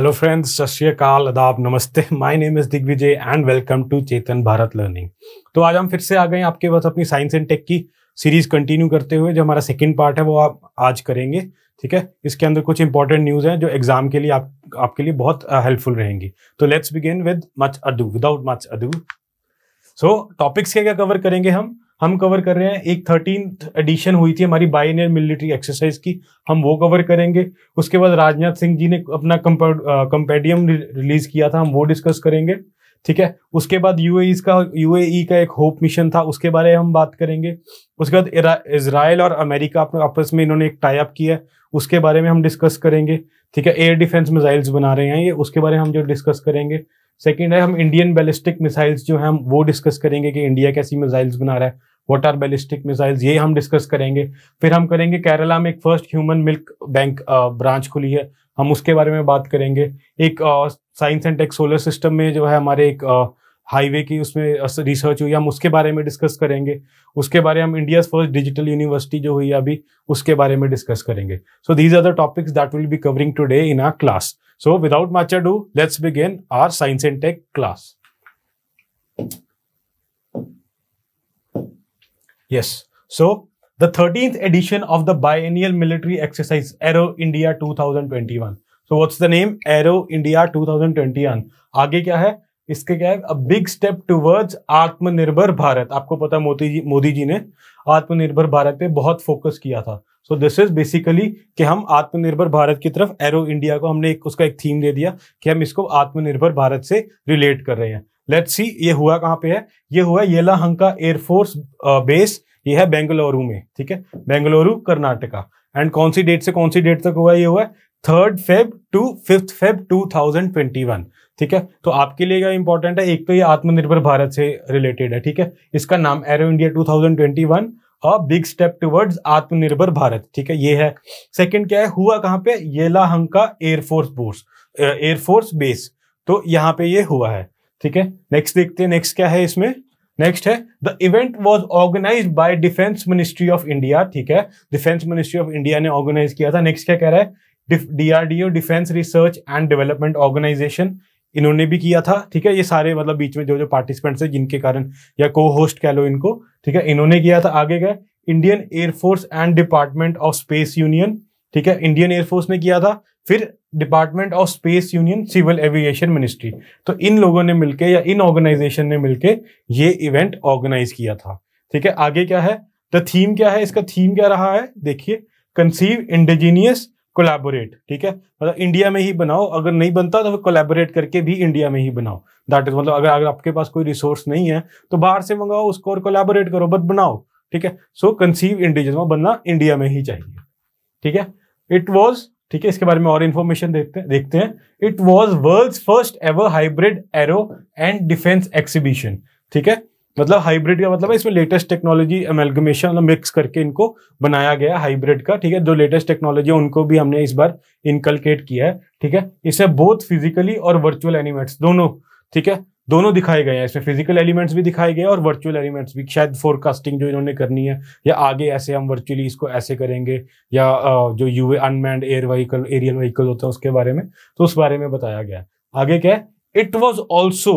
Hello friends सत श्रीकाल अदाब नमस्ते my name is Digvijay and welcome to Chetan Bharat learning तो आज हम फिर से आ गए आपके पास अपनी साइंस एंड टेक की सीरीज कंटिन्यू करते हुए जो हमारा सेकंड पार्ट है वो आप आज करेंगे ठीक है इसके अंदर कुछ इंपॉर्टेंट न्यूज है जो एग्जाम के लिए आप आपके लिए बहुत हेल्पफुल रहेंगी तो let's begin with much ado without much ado so topics क्या क्या कवर करेंगे हम हम कवर कर रहे हैं एक थर्टीन एडिशन हुई थी हमारी बाइनियर मिलिट्री एक्सरसाइज की हम वो कवर करेंगे उसके बाद राजनाथ सिंह जी ने अपना कंपेडियम रिलीज किया था हम वो डिस्कस करेंगे ठीक है उसके बाद यू का यू e का एक होप मिशन था उसके बारे में हम बात करेंगे उसके बाद इसराइल और अमेरिका अपने आपस में इन्होंने एक टाई अप किया है उसके बारे में हम डिस्कस करेंगे ठीक है एयर डिफेंस मिसाइल्स बना रहे हैं ये उसके बारे में हम जो डिस्कस करेंगे सेकेंड है हम इंडियन बैलिस्टिक मिसाइल्स जो है हम वो डिस्कस करेंगे कि इंडिया कैसी मिसाइल्स बना रहा है व्हाट आर बैलिस्टिक मिसाइल्स ये हम डिस्कस करेंगे फिर हम करेंगे केरला में एक first human milk bank branch खुली है हम उसके बारे में बात करेंगे एक science and tech solar system में जो है हमारे एक हाईवे की उसमें रिसर्च हुई हम उसके बारे में डिस्कस करेंगे उसके बारे हम इंडिया फर्स्ट डिजिटल यूनिवर्सिटी जो हुई है अभी उसके बारे में डिस्कस करेंगे so these are the topics that will be covering today in our class so without much do let's begin our science and tech class Yes. So the 13th edition of the biennial military exercise Aero India 2021. So what's the name? Aero India 2021. आगे क्या है इसके क्या है अ big step towards आत्मनिर्भर भारत आपको पता मोदी जी मोदी जी ने आत्मनिर्भर भारत पे बहुत फोकस किया था सो दिस इज बेसिकली कि हम आत्मनिर्भर भारत की तरफ एरो इंडिया को हमने एक उसका एक थीम दे दिया कि हम इसको आत्मनिर्भर भारत से रिलेट कर रहे हैं लेट सी ये हुआ कहाँ पे है ये हुआ येलाहंका एयरफोर्स बेस ये है बेंगलुरु में ठीक है बेंगलुरु कर्नाटका एंड कौन सी डेट से कौन सी डेट तक हुआ ये हुआ third Feb to fifth Feb 2021 ठीक है तो आपके लिए क्या इंपॉर्टेंट है एक तो ये आत्मनिर्भर भारत से रिलेटेड है ठीक है इसका नाम aero India 2021 a big step towards Atmanirbhar Bharat ठीक है ये है सेकंड क्या है हुआ कहाँ पे Yelahanka air force bores air force base तो यहाँ पे ये हुआ है ठीक है नेक्स्ट देखते हैं नेक्स्ट क्या है इसमें नेक्स्ट है the event was organise by defence ministry of India ठीक है डिफेंस मिनिस्ट्री ऑफ इंडिया ने ऑर्गेनाइज किया था नेक्स्ट क्या कह रहा है DRDO defence research and development organisation इन्होंने भी किया था ठीक है ये सारे मतलब बीच में जो जो पार्टिसिपेंट्स हैं जिनके कारण या को होस्ट कह लो इनको ठीक है इन्होंने किया था आगे गए Indian air force and department of space union ठीक है इंडियन एयरफोर्स ने किया था फिर department of space union civil aviation ministry तो इन लोगों ने मिलकर या इन ऑर्गेनाइजेशन ने मिलकर ये इवेंट ऑर्गेनाइज किया था ठीक है आगे क्या है द थीम क्या है इसका थीम क्या रहा है देखिए कंसीव इंडिजीनियस कोलैबोरेट ठीक है मतलब इंडिया में ही बनाओ अगर नहीं बनता तो फिर कोलैबोरेट करके भी इंडिया में ही बनाओ दैट इज मतलब अगर अगर आपके पास कोई रिसोर्स नहीं है तो बाहर से मंगाओ उसको और कोलैबोरेट करो बट बनाओ ठीक है सो कंसीव इंडिजिनस बनना इंडिया में ही चाहिए ठीक है इट वॉज ठीक है इसके बारे में और इन्फॉर्मेशन देखते देखते हैं it was world first ever hybrid aero and defence exhibition ठीक है मतलब हाइब्रिड का मतलब है इसमें लेटेस्ट टेक्नोलॉजी अमेलगमेशन मतलब मिक्स करके इनको बनाया गया हाइब्रिड का ठीक है जो लेटेस्ट टेक्नोलॉजी है उनको भी हमने इस बार इनकलकेट किया है ठीक है इसे बोथ फिजिकली और वर्चुअल एनिमेट्स दोनों ठीक है दोनों दिखाए गए हैं इसमें फिजिकल एलिमेंट्स भी दिखाए गए और वर्चुअल एलिमेंट्स भी शायद फोरकास्टिंग जो इन्होंने करनी है या आगे ऐसे हम वर्चुअली इसको ऐसे करेंगे या जो UA unmanned air vehicle aerial vehicle होता है उसके बारे में तो उस बारे में बताया गया आगे क्या है it was also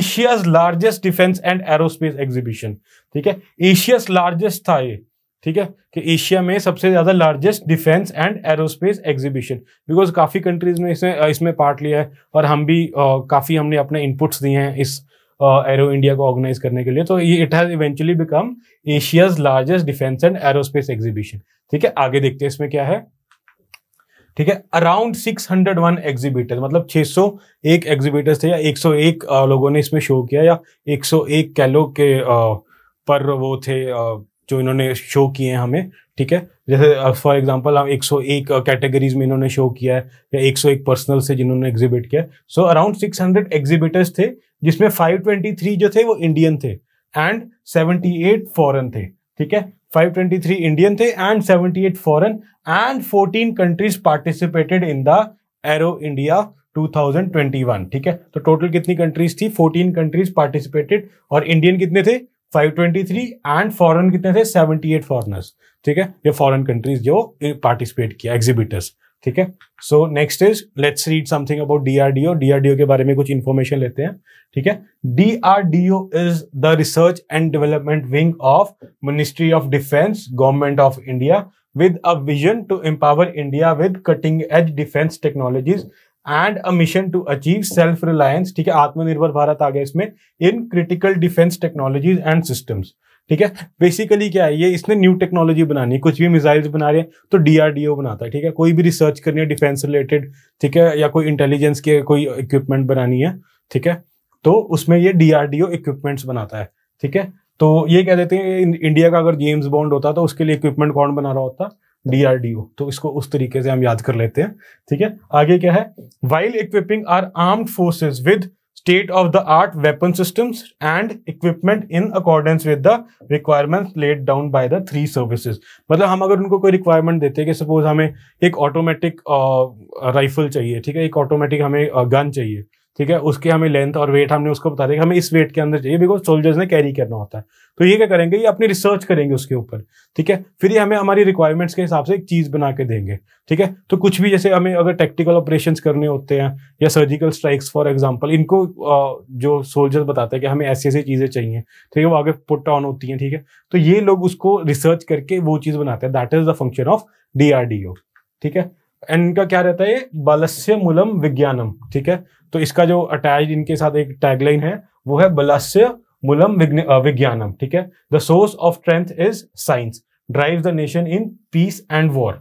Asia's largest defence and aerospace exhibition ठीक है एशियाज लार्जेस्ट था ये ठीक है कि एशिया में सबसे ज़्यादा largest defence and aerospace exhibition because काफ़ी कंट्रीज में इसमें इसमें पार्ट लिया है और हम भी काफ़ी हमने अपने इनपुट्स दिए हैं इस एरो इंडिया को ऑर्गेनाइज करने के लिए तो ये it has eventually become Asia's largest defence and aerospace exhibition ठीक है आगे देखते हैं इसमें क्या है ठीक है अराउंड 601 एग्जीबिटर्स मतलब 601 एग्जीबिटर्स थे या 101 लोगों ने इसमें शो किया या 101 एक कैलो के पर वो थे जो इन्होंने शो किए हैं हमें ठीक है जैसे फॉर uh, एग्जांपल हम 101 कैटेगरीज uh, में इन्होंने शो किया है या 101 पर्सनल से जिन्होंने एग्जिबिट किया सो अराउंड 600 एग्जिबिटर्स थे जिसमें 523 जो थे वो इंडियन थे एंड 78 फॉरेन थे ठीक है 523 इंडियन थे and 78 foreign and 14 countries participated in the aero India 2021 ठीक है तो टोटल कितनी कंट्रीज थी 14 कंट्रीज पार्टिसिपेटेड और इंडियन कितने थे 523 एंड फॉरेन कितने थे 78 फॉरनर्स ठीक है ये फॉरेन कंट्रीज जो पार्टिसिपेट किया एग्जिबिटर्स ठीक है so next is let's read something about DRDO DRDO के बारे में कुछ इन्फॉर्मेशन लेते हैं ठीक है DRDO is the research and development wing of ministry of defence government of India with a vision to empower India with cutting edge defence technologies and a mission to achieve self reliance ठीक है आत्मनिर्भर भारत आ गया इसमें in critical defence technologies and systems ठीक है basically क्या है ये इसने न्यू टेक्नोलॉजी बनानी है कुछ भी मिसाइल्स बना रहे हैं तो डीआरडीओ बनाता है ठीक है कोई भी रिसर्च करनी है डिफेंस रिलेटेड ठीक है या कोई इंटेलिजेंस के कोई इक्विपमेंट बनानी है ठीक है तो उसमें ये डीआरडीओ इक्विपमेंट्स बनाता है ठीक है तो ये कह देते हैं इंडिया का अगर जेम्स बॉन्ड होता तो उसके लिए इक्विपमेंट कौन बना रहा होता डीआरडीओ तो इसको उस तरीके से हम याद कर लेते हैं ठीक है आगे क्या है while equipping our arm forces with state of the art weapon system and equipment in accordance with the requirement laid down by the three services मतलब हम अगर उनको कोई रिक्वायरमेंट देते हैं कि सपोज हमें एक ऑटोमेटिक राइफल uh, चाहिए ठीक है एक ऑटोमेटिक हमें गन uh, चाहिए ठीक है उसके हमें लेंथ और वेट हमने उसको बता दिया हमें इस वेट के अंदर चाहिए बिकॉज सोल्जर्स ने कैरी करना होता है तो ये क्या करेंगे ये अपनी रिसर्च करेंगे उसके ऊपर ठीक है फिर ये हमें हमारी रिक्वायरमेंट्स के हिसाब से एक चीज़ बना के देंगे ठीक है तो कुछ भी जैसे हमें अगर टेक्टिकल ऑपरेशन करने होते हैं या सर्जिकल स्ट्राइक्स फॉर एग्जाम्पल इनको जो सोल्जर्स बताते हैं कि हमें ऐसी ऐसी चीज़ें चाहिए ठीक है वो आगे पुट ऑन होती हैं ठीक है तो ये लोग उसको रिसर्च करके वो चीज़ बनाते हैं that is the function of D ठीक है एंड इनका क्या रहता है बालस्य मूलम विज्ञानम ठीक है तो इसका जो अटैच इनके साथ एक टैगलाइन है वो है बलस्य मूलम विज्ञानम ठीक है the source of strength is science drive the nation in peace and war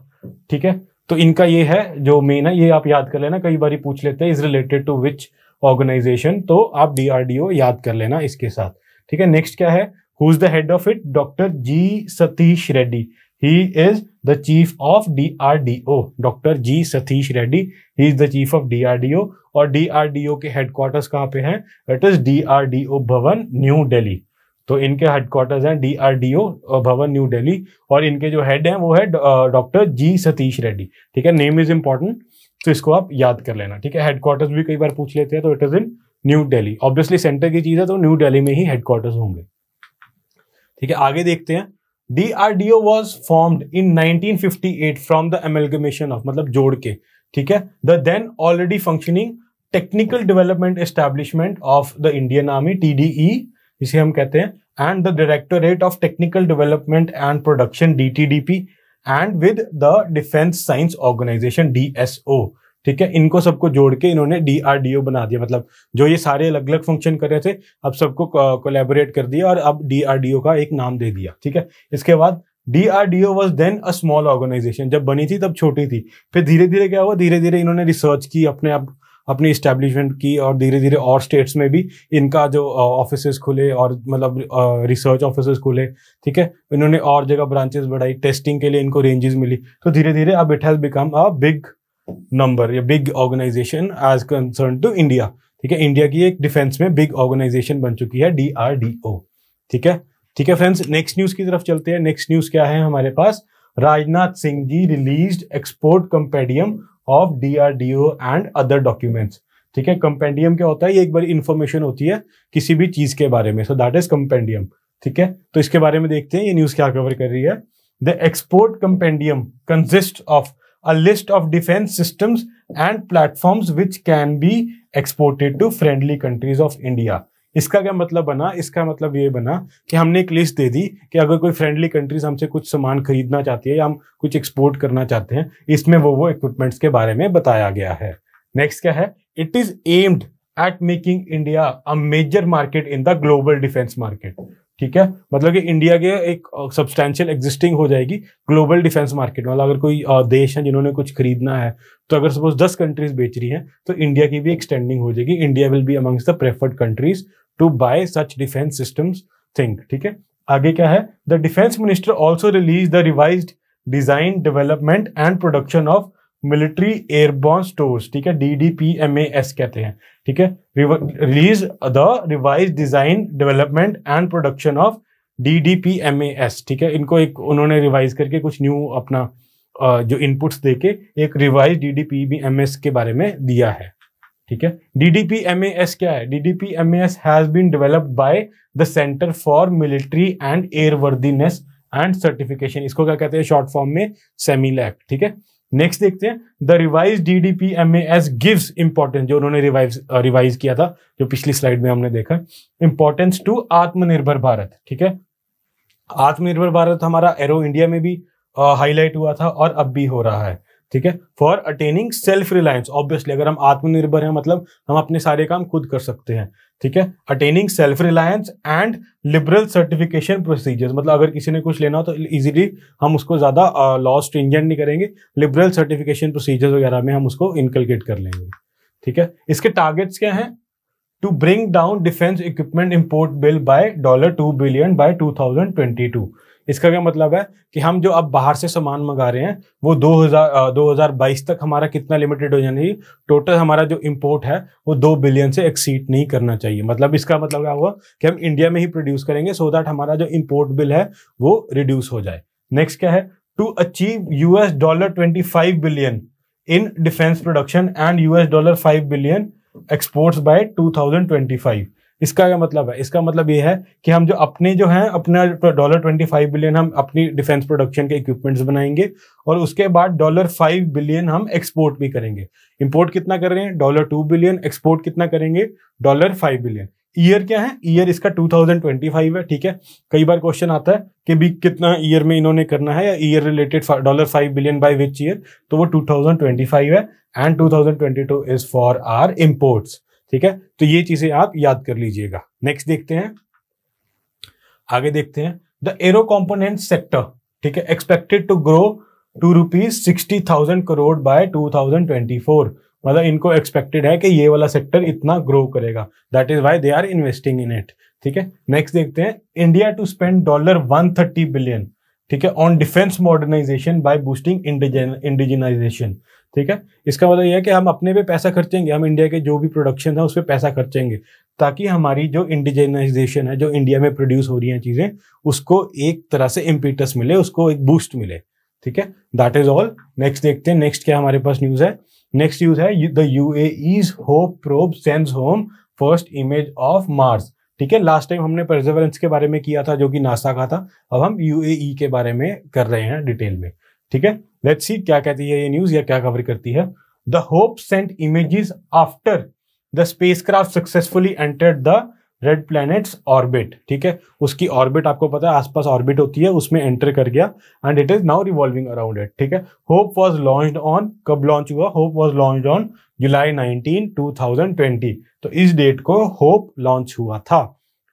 ठीक है तो इनका ये है जो मेन है ये आप याद कर लेना कई बार पूछ लेते हैं is related to which organisation तो आप डीआरडीओ याद कर लेना इसके साथ ठीक है नेक्स्ट क्या है who is the head of it doctor G Satish Reddy he is the chief of D R D O doctor G Satish Reddy he is the chief of D R D O और डी डी आर ओ के headquarters कहाँ पे हैं? It is D R D O Bhawan New daily तो इनके headquarters हैं ओ Bhawan New daily और इनके जो हेड हैं वो है डॉक्टर जी सतीश रेड्डी ठीक है नेम इज इंपॉर्टेंट तो इसको आप याद कर लेना ठीक है हेडक्वार्टर्स भी कई बार पूछ लेते हैं तो it is in New Delhi obviously centre की चीज है तो न्यू डेली में ही हेडक्वार्टर्स होंगे ठीक है आगे देखते हैं The RDO was formed in 1958 from the amalgamation of मतलब जोड़ के ठीक है the then already functioning technical development establishment of the Indian Army TDE इसे हम कहते हैं and the Directorate of Technical Development and Production DTDP and with the Defence Science Organisation DSO ठीक है इनको सबको जोड़ के इन्होंने डी बना दिया मतलब जो ये सारे अलग अलग फंक्शन कर रहे थे अब सबको कोलेबोरेट कर दिया और अब डी का एक नाम दे दिया ठीक है इसके बाद D D R O was then a small organisation जब बनी थी तब छोटी थी फिर धीरे धीरे क्या हुआ धीरे धीरे इन्होंने रिसर्च की अपने आप अपनी इस्टेब्लिशमेंट की और धीरे धीरे और स्टेट्स में भी इनका जो ऑफिस खुले और मतलब रिसर्च ऑफिस खुले ठीक है इन्होंने और जगह ब्रांचेस बढ़ाई टेस्टिंग के लिए इनको रेंजेस मिली तो धीरे धीरे अब it has become a big number या big organisation as concern to India ठीक है इंडिया की एक डिफेंस में बिग ऑर्गेनाइजेशन बन चुकी है डीआरडीओ ठीक है ठीक है फ्रेंड्स नेक्स्ट न्यूज की तरफ चलते हैं नेक्स्ट न्यूज क्या है हमारे पास Rajnath Singh ji release export compendium of DRDO and other documents ठीक है कंपेंडियम क्या होता है ये एक बार इंफॉर्मेशन होती है किसी भी चीज के बारे में सो दैट इज कंपेंडियम ठीक है तो इसके बारे में देखते हैं ये न्यूज क्या कवर कर रही है the export compendium consist of a list of defense systems and platforms which can be exported to friendly countries of India. इसका क्या मतलब बना इसका मतलब ये बना कि हमने एक लिस्ट दे दी कि अगर कोई फ्रेंडली कंट्रीज हमसे कुछ सामान खरीदना चाहती है या हम कुछ एक्सपोर्ट करना चाहते हैं इसमें वो वो इक्विपमेंट्स के बारे में बताया गया है नेक्स्ट क्या है it is aimed at making India a major market in the global defence market ठीक है मतलब कि इंडिया के एक सब्सटैंशियल एग्जिस्टिंग हो जाएगी ग्लोबल डिफेंस मार्केट वाला अगर कोई देश है जिन्होंने कुछ खरीदना है तो अगर सपोज दस कंट्रीज बेच रही हैं तो इंडिया की भी एक्सटेंडिंग हो जाएगी India will be amongst the preferred countries to buy such defence systems think ठीक है आगे क्या है the defence minister also release the revise design development and production of military airborne stores ठीक है D D P M A S कहते हैं ठीक है release the revise design development and production of D D P M A S ठीक है इनको एक उन्होंने रिवाइज करके कुछ न्यू अपना जो इनपुट्स देके एक revised D D P B M S के बारे में दिया है ठीक है D D P M A S क्या है D D P M A S has been developed by the centre for military and airworthiness and certification इसको क्या कहते हैं शॉर्ट फॉर्म में सेमीलैक्ट ठीक है नेक्स्ट देखते हैं the revised D D P M S give importance जो उन्होंने रिवाइज रिवाइज किया था जो पिछली स्लाइड में हमने देखा इंपॉर्टेंस टू आत्मनिर्भर भारत ठीक है आत्मनिर्भर भारत हमारा एरो इंडिया में भी हाईलाइट हुआ था और अब भी हो रहा है ठीक है for attaining self reliance obviously अगर हम आत्मनिर्भर हैं मतलब हम अपने सारे काम खुद कर सकते हैं ठीक है attaining self reliance and liberal certification procedures मतलब अगर किसी ने कुछ लेना हो तो इजीली हम उसको ज़्यादा लॉ स्ट्रिंजेंट नहीं करेंगे लिबरल सर्टिफिकेशन प्रोसीजर्स वगैरह में हम उसको इनकलकेट कर लेंगे ठीक है इसके टारगेट्स क्या हैं to bring down defence equipment import bill by dollar two billion by two thousand twenty two इसका क्या मतलब है कि हम जो अब बाहर से सामान मंगा रहे हैं वो 2000 2022 तक हमारा कितना लिमिटेड हो जाना चाहिए टोटल हमारा जो इम्पोर्ट है वो दो बिलियन से एक्सीड नहीं करना चाहिए मतलब इसका मतलब क्या हुआ कि हम इंडिया में ही प्रोड्यूस करेंगे सो दैट हमारा जो इम्पोर्ट बिल है वो रिड्यूस हो जाए नेक्स्ट क्या है to achieve US dollar twenty billion in defence production and US dollar five billion exports by 2025 इसका क्या मतलब है इसका मतलब ये है कि हम जो अपने जो है अपना डॉलर ट्वेंटी फाइव बिलियन हम अपनी डिफेंस प्रोडक्शन के इक्विपमेंट्स बनाएंगे और उसके बाद डॉलर फाइव बिलियन हम एक्सपोर्ट भी करेंगे इंपोर्ट कितना कर रहे हैं डॉलर टू बिलियन एक्सपोर्ट कितना करेंगे डॉलर फाइव बिलियन ईयर क्या है ईयर इसका 2025 है ठीक है कई बार क्वेश्चन आता है कि भी कितना ईयर में इन्होंने करना है या year related dollar five billion by which year तो वो 2025 है and 2022 is for our imports ठीक है तो ये चीजें आप याद कर लीजिएगा नेक्स्ट देखते हैं आगे देखते हैं द एरो कॉम्पोनेंट सेक्टर ठीक है expected to grow to rupees sixty thousand crore by two thousand twenty four मतलब इनको एक्सपेक्टेड है कि ये वाला सेक्टर इतना ग्रो करेगा that is why they are investing in it ठीक है नेक्स्ट देखते हैं India to spend dollar one thirty billion ठीक है on defence modernisation by boosting indigenisation ठीक है इसका मतलब यह है कि हम अपने पे पैसा खर्चेंगे हम इंडिया के जो भी प्रोडक्शन है उस पर पैसा खर्चेंगे ताकि हमारी जो इंडिजिनाइजेशन है जो इंडिया में प्रोड्यूस हो रही हैं चीज़ें उसको एक तरह से इम्पीटस मिले उसको एक बूस्ट मिले ठीक है दैट इज ऑल नेक्स्ट देखते हैं नेक्स्ट क्या हमारे पास न्यूज़ है नेक्स्ट न्यूज़ है the U A Hope probe sends home first image of Mars ठीक है लास्ट टाइम हमने परसेवरेंस के बारे में किया था जो कि नासा का था अब हम यूएई e के बारे में कर रहे हैं डिटेल में ठीक है लेट्स सी क्या कहती है ये न्यूज या क्या कवर करती है the Hope sent images after the spacecraft successfully entered the red planet's orbit ठीक है उसकी ऑर्बिट आपको पता है आसपास ऑर्बिट होती है उसमें एंटर कर गया and it is now revolving around it ठीक है होप वॉज लॉन्च ऑन कब लॉन्च हुआ Hope was launch on July 19 2020 तो इस डेट को होप लॉन्च हुआ था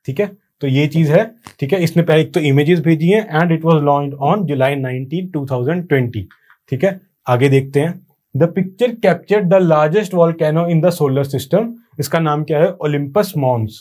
ठीक है तो ये चीज है ठीक है इसने पहले एक तो इमेजेस भेजी हैं and it was launch on July 19 2020 ठीक है आगे देखते हैं the picture capture the largest volcano in the solar system इसका नाम क्या है ओलिम्पस मॉन्स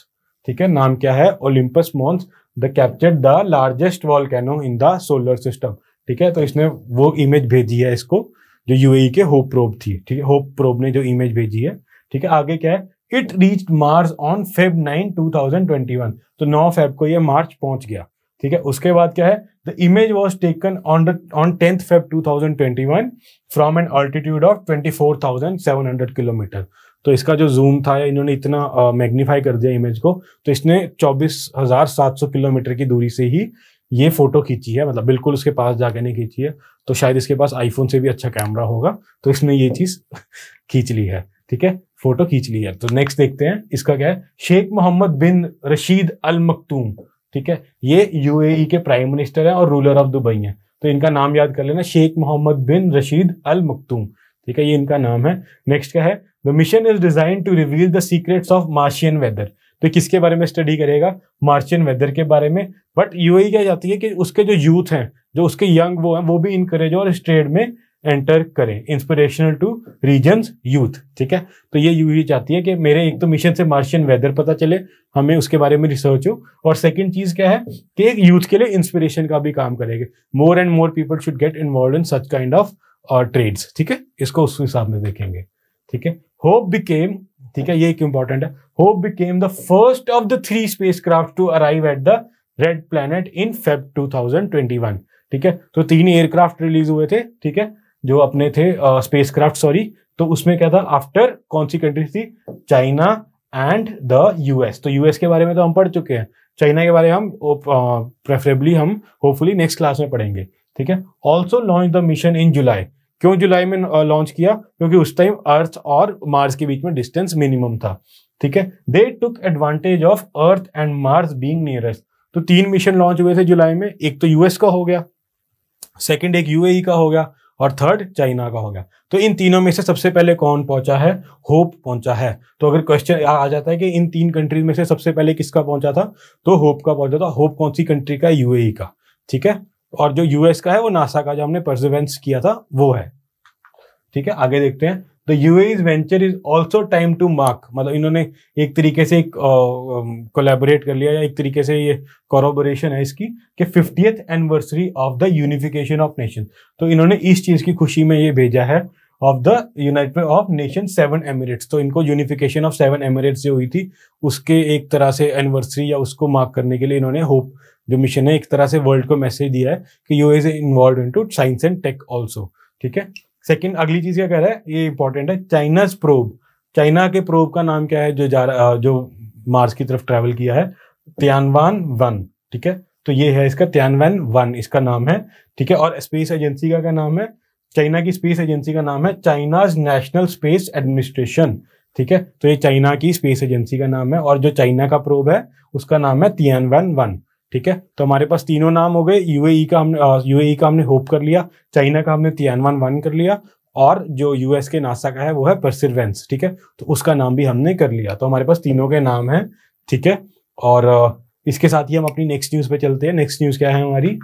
ठीक है नाम क्या है Olympus Mons the capture the largest wall in the solar system ठीक है तो इसने वो इमेज भेजी है इसको जो यूएई e के होप प्रोब थी ठीक है होप प्रोब ने जो इमेज भेजी है ठीक है आगे क्या है it reach Mars on Feb nine two thousand twenty one तो नौ फेब को ये मार्च पहुंच गया ठीक है उसके बाद क्या है the image was taken on on tenth Feb two thousand twenty one from an altitude of twenty four thousand seven hundred kilometre तो इसका जो जूम था या इन्होंने इतना मैग्नीफाई कर दिया इमेज को तो इसने चौबीस हजार सात सौ किलोमीटर की दूरी से ही ये फोटो खींची है मतलब बिल्कुल उसके पास जाके नहीं खींची है तो शायद इसके पास आईफोन से भी अच्छा कैमरा होगा तो इसने ये चीज खींच ली है ठीक है फोटो खींच ली है तो नेक्स्ट देखते हैं इसका क्या है शेख मोहम्मद बिन रशीद अल मखतूम ठीक है ये यूएई e के प्राइम मिनिस्टर हैं और रूलर ऑफ दुबई हैं तो इनका नाम याद कर लेना शेख मोहम्मद बिन रशीद अल मखतूम ठीक है ये इनका नाम है नेक्स्ट क्या है the mission is design to reveal the secrets of Martian weather तो किसके बारे में स्टडी करेगा मार्शियन वेदर के बारे में बट यूएई e क्या चाहती है कि उसके जो यूथ हैं जो उसके यंग वो हैं वो भी इनकरेज और इस ट्रेड में एंटर करें इंस्पिरेशनल टू रीजन यूथ ठीक है तो ये यू e चाहती है कि मेरे एक तो मिशन से मार्शियन वेदर पता चले हमें उसके बारे में रिसर्च हो और सेकंड चीज क्या है कि एक यूथ के लिए इंस्पिरेशन का भी काम करेगा more and more people should get involve in such kind of trades ठीक है इसको उस हिसाब में देखेंगे ठीक है होप बिकेम ठीक है ये एक इंपॉर्टेंट है Hope became the first of the three spacecraft to arrive at the red planet in Feb 2021 ठीक है तो तीन एयरक्राफ्ट रिलीज हुए थे ठीक है जो अपने थे स्पेस क्राफ्ट सॉरी तो उसमें क्या था आफ्टर कौन सी कंट्रीज थी चाइना एंड द यूएस तो यूएस के बारे में तो हम पढ़ चुके हैं चाइना के बारे में हम प्रेफरेबली हम होपफुली नेक्स्ट क्लास में पढ़ेंगे ठीक है also launch the mission in July क्यों जुलाई में लॉन्च किया क्योंकि उस टाइम अर्थ और मार्स के बीच में डिस्टेंस मिनिमम था ठीक है they took advantage of earth and Mars being nearest तो तीन मिशन लॉन्च हुए थे जुलाई में एक तो यूएस का हो गया सेकेंड एक यूएई e का हो गया और थर्ड चाइना का हो गया तो इन तीनों में से सबसे पहले कौन पहुंचा है होप पहुंचा है तो अगर क्वेश्चन आ जाता है कि इन तीन कंट्रीज में से सबसे पहले किसका पहुंचा था तो होप का पहुंचा था होप कौन सी कंट्री का यूएई e का ठीक है और जो यूएस का है वो नासा का जो हमने परसिवेंस किया था वो है ठीक है आगे देखते हैं the UAE's venture is also time to mark मतलब इन्होंने एक तरीके से एक कोलेबोरेट कर लिया या एक तरीके से ये कॉरबोरेशन है इसकी कि fiftieth anniversary of the unification of nation तो इन्होंने इस चीज़ की खुशी में ये भेजा है of the united of nation seven emirates तो इनको यूनिफिकेशन ऑफ सेवन एमिरेट्स जो हुई थी उसके एक तरह से एनिवर्सरी या उसको मार्क करने के लिए इन्होंने होप जो मिशन है एक तरह से वर्ल्ड को मैसेज दिया है कि you is involve in to science and tech also ठीक है सेकेंड अगली चीज क्या कह रहा है ये इंपॉर्टेंट है चाइनाज प्रोब चाइना के प्रोब का नाम क्या है जो जा रहा जो मार्स की तरफ ट्रेवल किया है त्यानवान वन ठीक है तो ये है इसका त्यानवान वन इसका नाम है ठीक है और स्पेस एजेंसी का क्या नाम है चाइना की स्पेस एजेंसी का नाम है चाइनाज नेशनल स्पेस एडमिनिस्ट्रेशन ठीक है तो ये चाइना की स्पेस एजेंसी का नाम है और जो चाइना का प्रोब है उसका नाम है तियन वन वन ठीक है तो हमारे पास तीनों नाम हो गए यूएई का हमने यूएई का हमने होप कर लिया चाइना का हमने तियन वन वन कर लिया और जो यूएस के नासा का है वो है परसिवेंस ठीक है तो उसका नाम भी हमने कर लिया तो हमारे पास तीनों के नाम है ठीक है और इसके साथ ही हम अपनी नेक्स्ट न्यूज़ पे चलते हैं नेक्स्ट न्यूज़ क्या है हमारी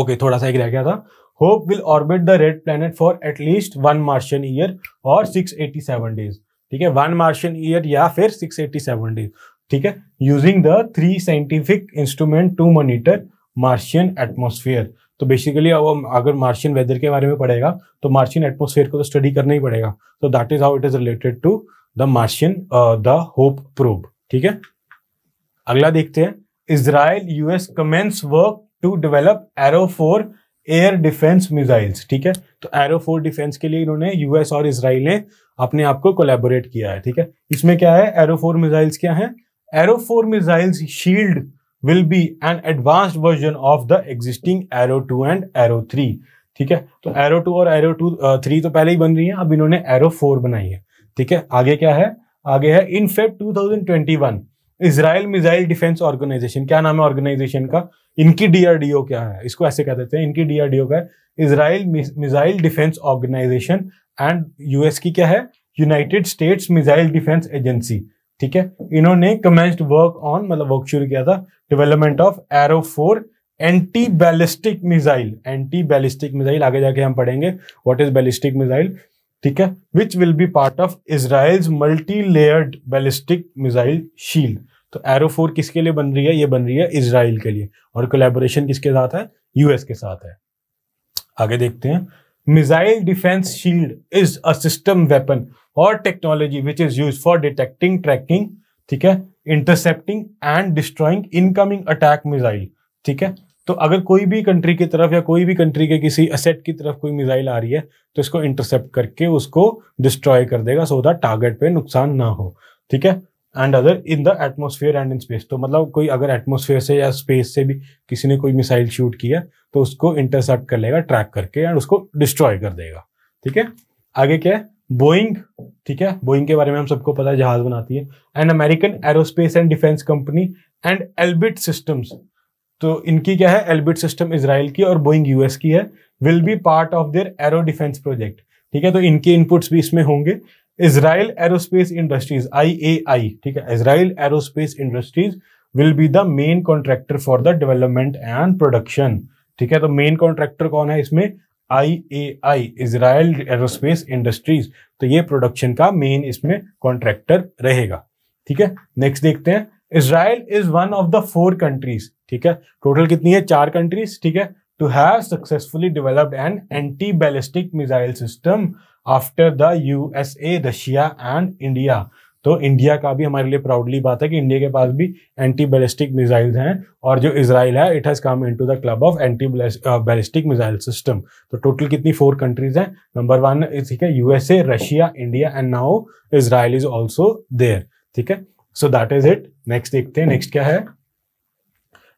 ओके थोड़ा सा एक रह गया था Hope will orbit the red planet for at least least one Martian year 687 days ठीक है वन मार्शियन ईयर या फिर 687 डेज ठीक है using the three scientific instrument to monitor Martian atmosphere तो बेसिकली अब अगर मार्शियन वेदर के बारे में पढ़ेगा तो मार्शियन एटमोसफेयर को तो स्टडी करना ही पड़ेगा तो that is how it is related to the Martian the Hope probe ठीक है अगला देखते हैं Israel US commence work to develop Arrow four air defence missiles ठीक है तो एरोफोर डिफेंस के लिए इन्होंने यूएस और इसराइल ने अपने आप को कोलेबोरेट किया है ठीक है इसमें क्या है एरोफोर मिसाइल्स क्या है Arrow four missiles shield will be an advanced version of the existing Arrow two and Arrow three ठीक है तो एरो टू और एरो टू थ्री तो पहले ही बन रही है अब इन्होंने एरो फोर बनाई है ठीक है आगे क्या है आगे है in Feb two 2021 Israel missile defence organisation क्या नाम है ऑर्गेनाइजेशन का इनकी डीआरडीओ क्या है इसको ऐसे कह देते हैं इनकी डीआरडीओ का Israel missile defence organisation and US की क्या है United States missile defence agency ठीक है इन्होंने कमेंस्ड वर्क ऑन मतलब वर्क शुरू किया था development of Arrow four anti ballistic missile anti ballistic missile आगे जाके हम पढ़ेंगे व्हाट इज बैलिस्टिक मिजाइल ठीक है which will be part of Israel multi layered ballistic missile shield तो एरो फोर किसके लिए बन रही है ये बन रही है इसराइल के लिए और कोलेबोरेशन किसके साथ है यूएस के साथ है आगे देखते हैं missile defence shield is a system weapon और technology which is use for detecting tracking ठीक है intercepting and destroying incoming attack missile ठीक है तो अगर कोई भी कंट्री की तरफ या कोई भी कंट्री के किसी असेट की तरफ कोई मिसाइल आ रही है तो इसको इंटरसेप्ट करके उसको डिस्ट्रॉय कर देगा सो दैट टारगेट पे नुकसान ना हो ठीक है and other in the atmosphere and in space तो मतलब कोई अगर एटमोसफेयर से या स्पेस से भी किसी ने कोई मिसाइल शूट किया तो उसको इंटरसेप्ट कर लेगा ट्रैक करके एंड उसको डिस्ट्रॉय कर देगा ठीक है आगे क्या है बोइंग ठीक है बोइंग के बारे में हम सबको पता है जहाज बनाती है and American aerospace and defence company and Elbit systems तो इनकी क्या है एल्बिट सिस्टम इसराइल की और बोइंग यूएस की है will be part of their Arrow defence project ठीक है तो इनके इनपुट्स भी इसमें होंगे इसराइल एरोस्पेस इंडस्ट्रीज आई ठीक है Israel aerospace industries will be the main contractor for the development and production ठीक है तो मेन कॉन्ट्रैक्टर कौन है इसमें I A I Israel aerospace industries तो ये प्रोडक्शन का मेन इसमें कॉन्ट्रैक्टर रहेगा ठीक है नेक्स्ट देखते हैं Israel is one of the four countries ठीक है टोटल कितनी है चार कंट्रीज ठीक है to have successfully developed an anti-ballistic missile system after the USA, Russia and India. तो इंडिया का भी हमारे लिए प्राउडली बात है कि इंडिया के पास भी एंटी बैलिस्टिक मिसाइल्स हैं और जो इसराइल है it has come into the club of anti ballistic missile system तो टोटल कितनी फोर कंट्रीज हैं नंबर वन ठीक है USA Russia India and now Israel is also there ठीक है so that is it next देखते हैं नेक्स्ट क्या है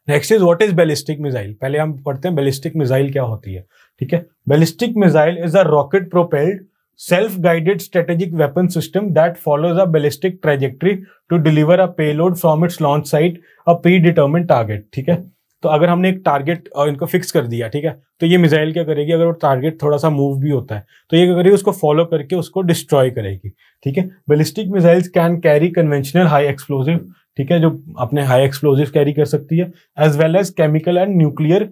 next is what is ballistic missile पहले हम पढ़ते हैं बैलिस्टिक मिसाइल क्या होती है ठीक है ballistic missile is a rocket propelled self guided strategic weapon system that follows a ballistic trajectory to deliver a payload from its launch site a predetermined target ठीक है तो अगर हमने एक टारगेट इनको फिक्स कर दिया ठीक है तो ये मिसाइल क्या करेगी अगर वो टारगेट थोड़ा सा मूव भी होता है तो ये क्या करेगी उसको फॉलो करके उसको डिस्ट्रॉय करेगी ठीक है ballistic missiles can carry conventional high explosive ठीक है जो अपने हाई एक्सप्लोजिव कैरी कर सकती है as well as chemical and nuclear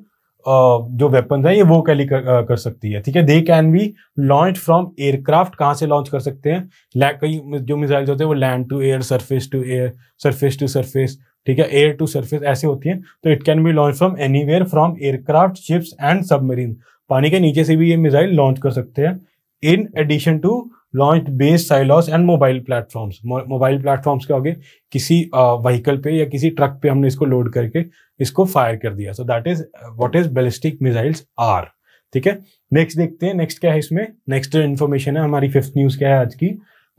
जो वेपन है ये वो कैरी कर, कर सकती है ठीक है they can be launch from aircraft कहाँ से लॉन्च कर सकते हैं कई जो मिसाइल होते हैं वो land to air surface to air surface to surface ठीक है एयर टू सरफेस ऐसे होती हैं तो it can be launch from anywhere from aircraft ships and submarine पानी के नीचे से भी ये मिसाइल लॉन्च कर सकते हैं in addition to launch base silos and mobile platforms mobile platforms के आगे किसी व्हीकल पे या किसी ट्रक पे हमने इसको लोड करके इसको फायर कर दिया so that is what is ballistic missiles are ठीक है नेक्स्ट देखते हैं नेक्स्ट क्या है इसमें नेक्स्ट इन्फॉर्मेशन है हमारी फिफ्थ न्यूज क्या है आज की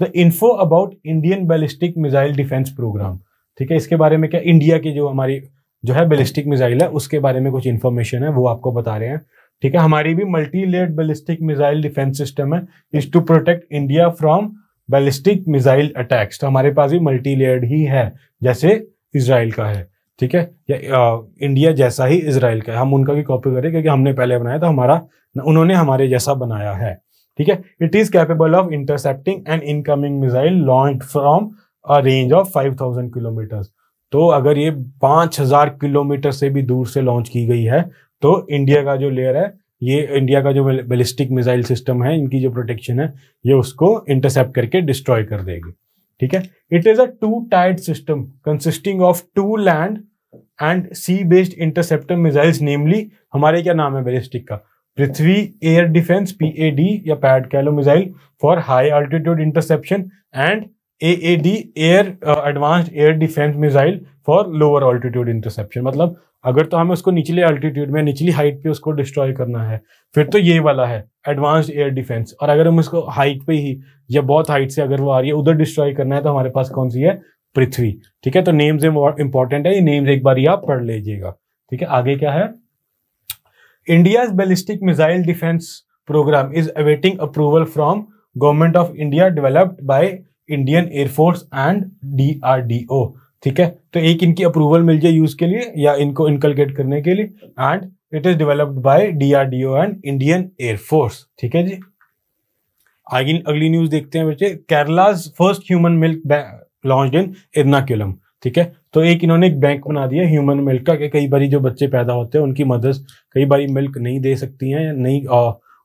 the info about Indian ballistic missile defence programme ठीक है इसके बारे में क्या इंडिया की जो हमारी जो है बैलिस्टिक मिसाइल है उसके बारे में कुछ इन्फॉर्मेशन है वो आपको बता रहे हैं ठीक है हमारी भी multi layered ballistic missile defence system है is to protect India from ballistic missile attacks तो हमारे पास भी मल्टी लेयर्ड ही है जैसे इसराइल का है ठीक है या आ, इंडिया जैसा ही इसराइल का है हम उनका भी कॉपी करें क्योंकि हमने पहले बनाया था हमारा उन्होंने हमारे जैसा बनाया है ठीक है it is capable of intercepting and incoming missile launch from a range of five thousand kilometre तो अगर ये पांच हजार किलोमीटर से भी दूर से लॉन्च की गई है तो इंडिया का जो लेयर है ये इंडिया का जो बैलिस्टिक मिसाइल सिस्टम है इनकी जो प्रोटेक्शन है ये उसको इंटरसेप्ट करके डिस्ट्रॉय कर देगी ठीक है it is a two tiered system consisting of two land and sea based interceptor missiles namely हमारे क्या नाम है बैलिस्टिक का पृथ्वी एयर डिफेंस पीएडी या पैड कैलो missile for high altitude interception and the air advanced air defence missile for lower altitude interception मतलब अगर तो हमें उसको निचले अल्टीट्यूड में निचली हाइट पे उसको डिस्ट्रॉय करना है फिर तो ये वाला है एडवांस्ड एयर डिफेंस और अगर हम उसको हाइट पे ही या बहुत हाइट से अगर वो आ रही है उधर डिस्ट्रॉय करना है तो हमारे पास कौन सी है पृथ्वी ठीक है तो नेम्स इंपॉर्टेंट है ये नेम्स एक बार ही आप पढ़ लीजिएगा ठीक है आगे क्या है India ballistic missile defence programme is awaiting approval from government of India developed by Indian air force and DRDO ठीक है तो एक इनकी अप्रूवल मिल जाए यूज के लिए या इनको इनकलकेट करने के लिए and it is developed by DRDO and Indian air force ठीक है जी आगे अगली न्यूज देखते हैं बच्चे Kerala's first human milk launch in Ernakulam ठीक है तो एक इन्होंने एक बैंक बना दिया ह्यूमन मिल्क का कि कई बार जो बच्चे पैदा होते हैं उनकी मदर्स कई बार मिल्क नहीं दे सकती हैं या नहीं आ,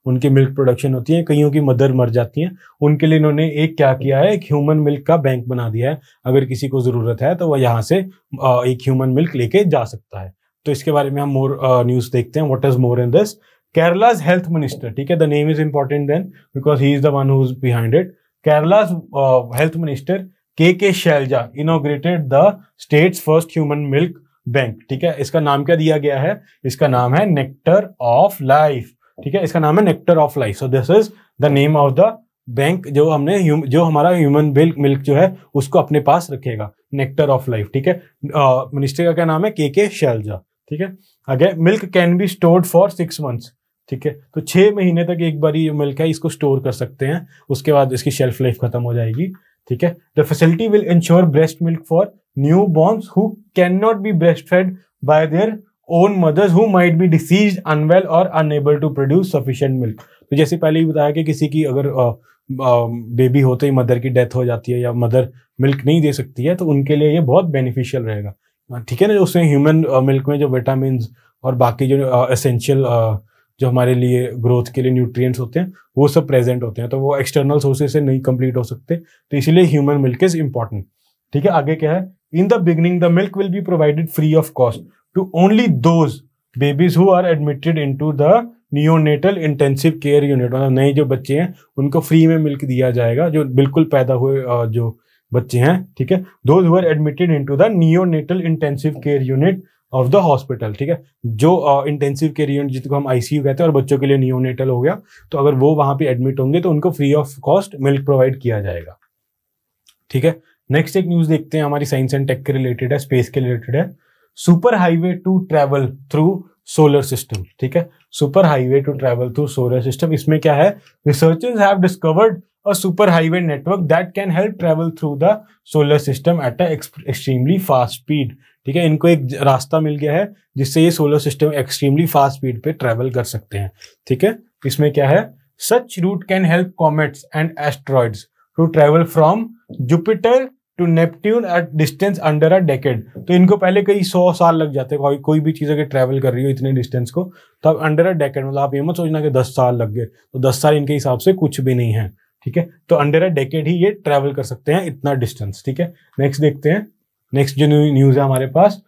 उनकी मिल्क प्रोडक्शन होती है कईयों की मदर मर जाती हैं उनके लिए इन्होंने एक क्या किया है एक ह्यूमन मिल्क का बैंक बना दिया है अगर किसी को ज़रूरत है तो वह यहाँ से एक ह्यूमन मिल्क लेके जा सकता है तो इसके बारे में हम मोर न्यूज़ देखते हैं what is more in this Kerala's health minister ठीक है, name is is then because he is the one who is behind it Kerala's health minister के K Shailaja inaugurated the state's first human milk bank ठीक है इसका नाम क्या दिया गया है इसका नाम है नेक्टर ऑफ लाइफ ठीक है इसका नाम है nectar of life so this is the name of the bank जो हमने जो हमारा ह्यूमन बिल्क मिल्क जो है उसको अपने पास रखेगा नेक्टर ऑफ लाइफ ठीक है मिनिस्टर का क्या नाम है के के शैलजा ठीक है आगे milk can be stored for six months ठीक है तो छः महीने तक एक बार ये मिल्क है इसको स्टोर कर सकते हैं उसके बाद इसकी शेल्फ लाइफ खत्म हो जाएगी ठीक है the facility will ensure breast milk for new born who can not be breast fed by their own mothers who might be disease unwell और unable to produce sufficient milk तो जैसे पहले ही बताया कि किसी की अगर आ, आ, बेबी होते ही मदर की डेथ हो जाती है या मदर मिल्क नहीं दे सकती है तो उनके लिए ये बहुत बेनिफिशियल रहेगा ठीक है ना उसमें ह्यूमन मिल्क में जो विटामिन और बाकी जो असेंशियल जो हमारे लिए ग्रोथ के लिए न्यूट्रिएंट्स होते हैं वो सब प्रेजेंट होते हैं तो वो एक्सटर्नल सोर्सेज से नहीं कंप्लीट हो सकते तो इसीलिए ह्यूमन मिल्क इज इंपॉर्टेंट ठीक है आगे क्या है in the beginning the milk will be provided free of cost to only those babies who are admitted into the neonatal intensive care unit मतलब नए जो बच्चे हैं उनको फ्री में मिल्क दिया जाएगा जो बिल्कुल पैदा हुए जो बच्चे हैं ठीक है those who are admitted to the neonatal intensive care unit of the hospital ठीक है जो इंटेंसिव केयर यूनिट जिसको हम आईसीयू कहते हैं और बच्चों के लिए नियोनेटल हो गया तो अगर वो वहां पे एडमिट होंगे तो उनको free of cost milk provide किया जाएगा ठीक है नेक्स्ट एक न्यूज देखते हैं हमारी साइंस एंड टेक के रिलेटेड है स्पेस के रिलेटेड है super highway to travel through solar system ठीक है super highway to travel through solar system इसमें क्या है researchers have discovered a super highway network that can help travel through the solar system at an extremely fast ठीक है इनको एक रास्ता मिल गया है जिससे ये solar system extremely fast speed पे ट्रेवल कर सकते हैं ठीक है इसमें क्या है such route can help comets and asteroids to travel from Jupiter to Neptune at distance under a decade तो इनको पहले कई सौ साल लग जाते हैं कोई कोई भी चीज़ अगर ट्रैवल कर रही हो इतने डिस्टेंस को तो अब अंडर अ डेकेड मतलब आप ये मत सोचना कि दस साल लग गए तो दस साल इनके हिसाब से कुछ भी नहीं है ठीक है तो अंडर अ डेकेड ही ये ट्रैवल कर सकते हैं इतना डिस्टेंस ठीक है नेक्स्ट देखते हैं नेक्स्ट जो न्यूज़ है हमारे पास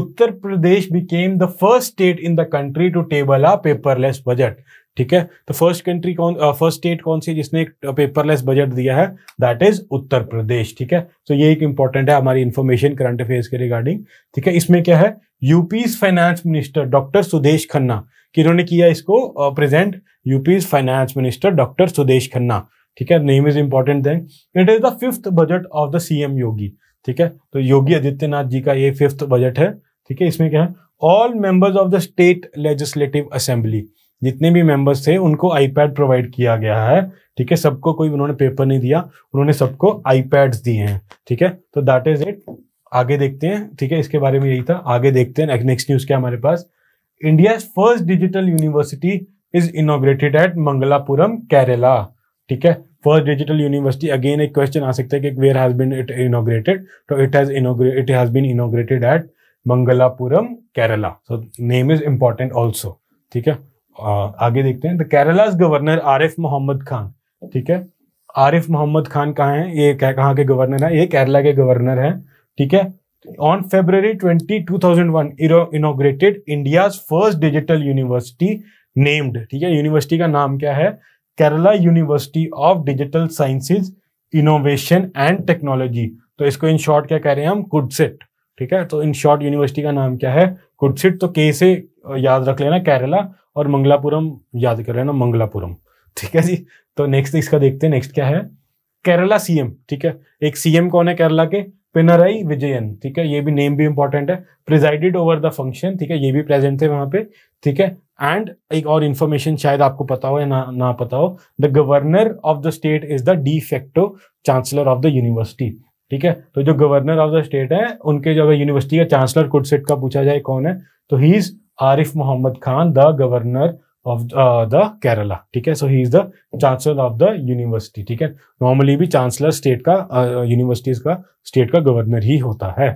Uttar Pradesh became the first state in the country to table a paperless budget ठीक है तो फर्स्ट कंट्री कौन फर्स्ट स्टेट कौन सी है जिसने एक पेपरलेस बजट दिया है दैट इज उत्तर प्रदेश ठीक है तो so, ये एक इंपॉर्टेंट है हमारी इन्फॉर्मेशन करंट अफेयर्स के रिगार्डिंग ठीक है इसमें क्या है UP finance minister doctor Sudesh Khanna किन्होंने किया इसको present UP finance minister doctor Sudesh Khanna ठीक है name is important then it is the fifth budget of the CM Yogi ठीक है तो योगी आदित्यनाथ जी का ये फिफ्थ बजट है ठीक है इसमें क्या है all members of the state legislative assembly जितने भी मेंबर्स थे उनको आईपैड प्रोवाइड किया गया है ठीक है सबको कोई उन्होंने पेपर नहीं दिया उन्होंने सबको आईपैड्स दिए हैं ठीक है तो दैट इज इट आगे देखते हैं ठीक है इसके बारे में यही था आगे देखते हैं नेक्स्ट न्यूज क्या हमारे पास India first digital university is inaugurated at Mangalapuram Kerala ठीक है फर्स्ट डिजिटल यूनिवर्सिटी अगेन एक क्वेश्चन आ सकता है कि where has been it inaugurated तो it has it has been inaugurated at Mangalapuram Kerala so name is important also ठीक है आगे देखते हैं द केरलाज गवर्नर आरिफ मोहम्मद खान ठीक है आरिफ मोहम्मद खान कहाँ हैं ये क्या कहाँ के गवर्नर हैं ये केरला के गवर्नर हैं ठीक है on twenty two thousand one inaugurated India first digital university named ठीक है यूनिवर्सिटी का नाम क्या है Kerala university of digital sciences innovation and technology तो इसको इन शॉर्ट क्या कह रहे हैं हम कुडसिट ठीक है तो इन शॉर्ट यूनिवर्सिटी का नाम क्या है कुडसिट तो के से याद रख लेना केरला और मंगलापुरम याद कर ना मंगलापुरम ठीक है जी तो नेक्स्ट इसका देखते हैं नेक्स्ट क्या है केरला सीएम ठीक है एक सीएम कौन है केरला के पिनराई विजयन ठीक है ये भी नेम भी इंपॉर्टेंट है प्रिजाइडेड ओवर द फंक्शन ठीक है ये भी प्रेजेंट थे वहां पे ठीक है एंड एक और इन्फॉर्मेशन शायद आपको पता हो या ना ना पता हो the governor of the state is the de facto chancellor of the university ठीक है तो जो गवर्नर ऑफ द स्टेट है उनके जो अगर यूनिवर्सिटी का चांसलर कुड का पूछा जाए कौन है तो he is Arif Mohammad Khan the governor of the Kerala ठीक है so he is the chancellor of the university ठीक है नॉर्मली भी चांसलर स्टेट का यूनिवर्सिटीज uh, का स्टेट का गवर्नर ही होता है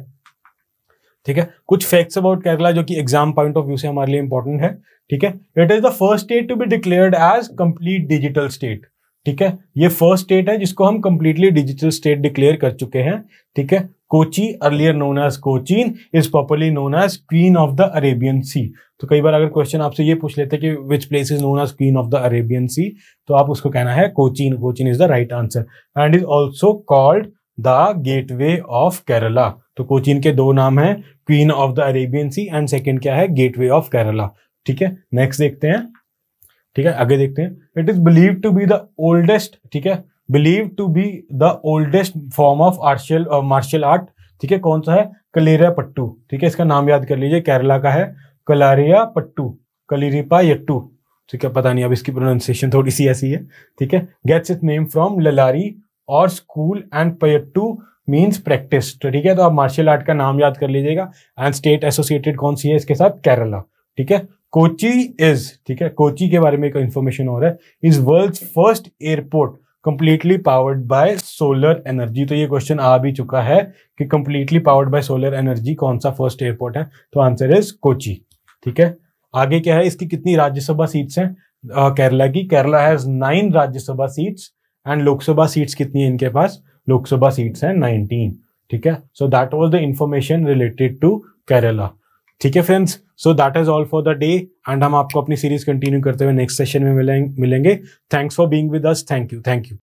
ठीक है कुछ फैक्ट्स अबाउट केरला जो कि एग्जाम पॉइंट ऑफ व्यू से हमारे लिए इंपॉर्टेंट है ठीक है it is the first state to be declared as complete digital state ठीक है ये फर्स्ट स्टेट है जिसको हम कंप्लीटली डिजिटल स्टेट डिक्लेयर कर चुके हैं ठीक है Kochi earlier known as Cochin is popularly known as queen of the Arabian sea तो कई बार अगर क्वेश्चन आपसे ये पूछ लेते हैं कि which place is known as queen of the Arabian sea तो आप उसको कहना है Cochin Cochin is the right answer and is also called the way of Kerala तो कोचीन के दो नाम है queen of the Arabian sea and second क्या है वे ऑफ केरला ठीक है नेक्स्ट देखते हैं ठीक है आगे देखते हैं it is believe to be the oldest ठीक है believe to be the oldest form of आर्शियल मार्शल आर्ट ठीक है कौन सा है कलेरिया पट्टू ठीक है इसका नाम याद कर लीजिए केरला का है कलारिया पट्टू कलिरिपा यट्टू ठीक है पता नहीं अब इसकी प्रोनाउंसिएशन थोड़ी सी ऐसी है ठीक है gets it name from Kalari और school and payattu means practice ठीक है तो आप मार्शल आर्ट का नाम याद कर लीजिएगा एंड स्टेट एसोसिएटेड कौन सी है इसके साथ केरला ठीक है कोची इज ठीक है कोची के बारे में एक इंफॉर्मेशन और है is world first airport completely powered by solar energy तो ये क्वेश्चन आ भी चुका है कि completely powered by solar energy कौन सा फर्स्ट एयरपोर्ट है तो आंसर इज कोची ठीक है आगे क्या है इसकी कितनी राज्यसभा सीट्स हैं केरला की Kerala has nine Rajya Sabha seats and Lok Sabha seats कितनी है इनके पास लोकसभा सीट्स हैं नाइनटीन ठीक है so that was the information related to Kerala ठीक है friends so that is all for the day and हम आपको अपनी सीरीज कंटिन्यू करते हुए नेक्स्ट सेशन में मिलेंगे thanks for being with us thank you thank you